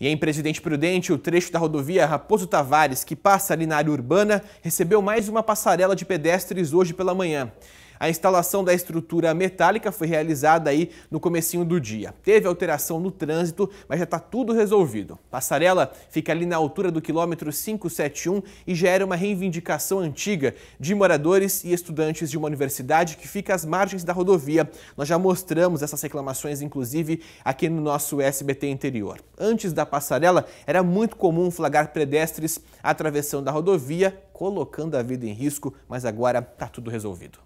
E em Presidente Prudente, o trecho da rodovia Raposo Tavares, que passa ali na área urbana, recebeu mais uma passarela de pedestres hoje pela manhã. A instalação da estrutura metálica foi realizada aí no comecinho do dia. Teve alteração no trânsito, mas já está tudo resolvido. Passarela fica ali na altura do quilômetro 571 e já era uma reivindicação antiga de moradores e estudantes de uma universidade que fica às margens da rodovia. Nós já mostramos essas reclamações, inclusive, aqui no nosso SBT interior. Antes da passarela, era muito comum flagrar pedestres atravessando a rodovia, colocando a vida em risco, mas agora está tudo resolvido.